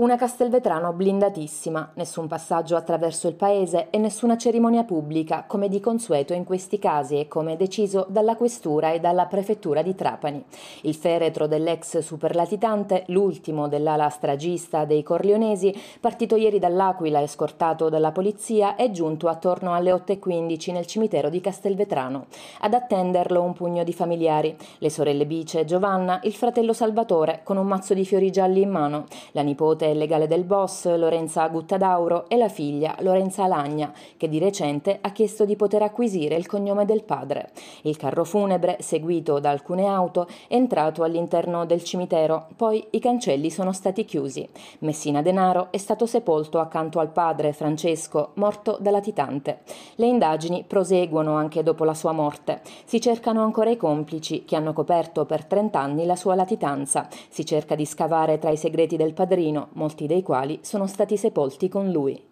Una Castelvetrano blindatissima, nessun passaggio attraverso il paese e nessuna cerimonia pubblica, come di consueto in questi casi e come deciso dalla Questura e dalla Prefettura di Trapani. Il feretro dell'ex superlatitante, l'ultimo dell'ala stragista dei Corleonesi, partito ieri dall'Aquila e scortato dalla polizia, è giunto attorno alle 8.15 nel cimitero di Castelvetrano. Ad attenderlo un pugno di familiari, le sorelle Bice e Giovanna, il fratello Salvatore con un mazzo di fiori gialli in mano, la nipote legale del boss Lorenza Guttadauro e la figlia Lorenza Alagna, che di recente ha chiesto di poter acquisire il cognome del padre. Il carro funebre, seguito da alcune auto, è entrato all'interno del cimitero, poi i cancelli sono stati chiusi. Messina Denaro è stato sepolto accanto al padre Francesco, morto da latitante. Le indagini proseguono anche dopo la sua morte. Si cercano ancora i complici che hanno coperto per 30 anni la sua latitanza. Si cerca di scavare tra i segreti del padrino, molti dei quali sono stati sepolti con lui.